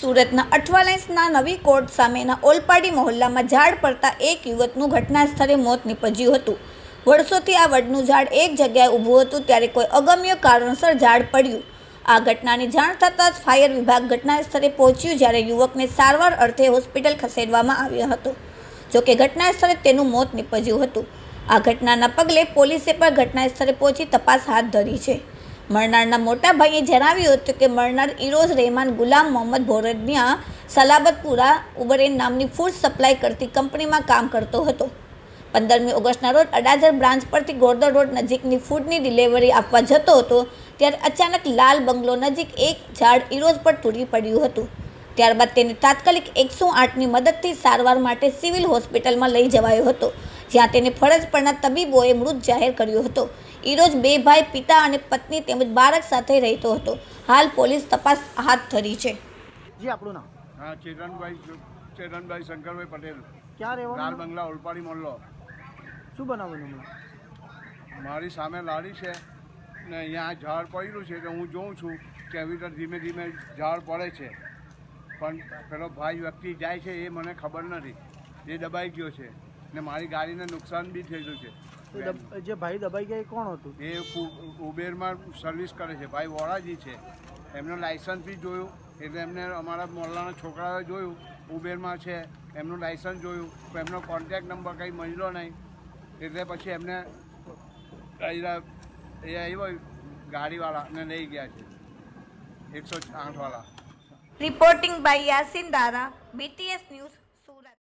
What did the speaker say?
સુરતના અઠવાલેન્સના નવી કોર્ટ સામેના ઓલપાડી મહોલ્લામાં ઝાડ પડતા એક યુવકનું ઘટના સ્થળે મોત નીપજ્યું હતું વર્ષોથી આ વડનું ઝાડ એક જગ્યાએ ઊભું હતું ત્યારે કોઈ અગમ્ય કારણસર ઝાડ પડ્યું આ ઘટનાની જાણ થતાં જ ફાયર વિભાગ ઘટના સ્થળે પહોંચ્યું જ્યારે યુવકને સારવાર અર્થે હોસ્પિટલ ખસેડવામાં આવ્યો હતો જોકે ઘટના સ્થળે તેનું મોત નીપજ્યું હતું આ ઘટનાના પગલે પોલીસે પણ ઘટના સ્થળે પહોંચી તપાસ હાથ ધરી છે મરનારના મોટાભાઈએ જણાવ્યું હતું કે મરનાર ઇરોઝ રહેમાન ગુલામ મોહમ્મદ ભોરડિયા સલાબતપુરા ઉબરેન નામની ફૂડ સપ્લાય કરતી કંપનીમાં કામ કરતો હતો પંદરમી ઓગસ્ટના રોજ અડાજર બ્રાન્ચ પરથી ગોરદર રોડ નજીકની ફૂડની ડિલિવરી આપવા જતો હતો ત્યારે અચાનક લાલ બંગલો નજીક એક ઝાડ ઇરોજ પર તૂટી પડ્યું હતું ત્યારબાદ તેને તાત્કાલિક એકસો આઠની મદદથી સારવાર માટે સિવિલ હોસ્પિટલમાં લઈ જવાયો હતો જ્યાં તેને ફરજ પરના તબીબોએ મૃત જાહેર કર્યો હતો ઈરોજ બે ભાઈ પિતા અને પત્ની તેમજ બાળક સાથે રહેતો હતો હાલ પોલીસ તપાસ હાથ ધરી છે જી આપણું નામ હા ચેતનભાઈ ચેતનભાઈ શંકરભાઈ પટેલ ક્યાં રહેવાનું લાલ બંગલા ઓલપાડી મોલ્લો શું બનાવવાનું હમણાં મારી સામે લાડી છે ને અહીંયા ઝાડ પડેલું છે તો હું જોઉં છું કે એવી રીતે ધીમે ધીમે ઝાડ પડે છે પણ પેલો ભાઈ વ્યક્તિ જાય છે એ મને ખબર નથી એ દબાઈ ગયો છે ને મારી ગાડીને નુકસાન બી થયેલું છે જે ભાઈ દબાઈ ગયા કોણ હતું એ ઉબેરમાં સર્વિસ કરે છે ભાઈ વોળાજી છે એમનું લાઇસન્સ બી જોયું એટલે એમને અમારા મોલ્લાના છોકરાએ જોયું ઉબેરમાં છે એમનું લાઇસન્સ જોયું પણ એમનો કોન્ટેક નંબર કંઈ મળ્યો નહીં એટલે પછી એમને એ આવ્યો ગાડીવાળાને લઈ ગયા છે એકસો છાઠવાળા reporting by Yasin Dara BTS news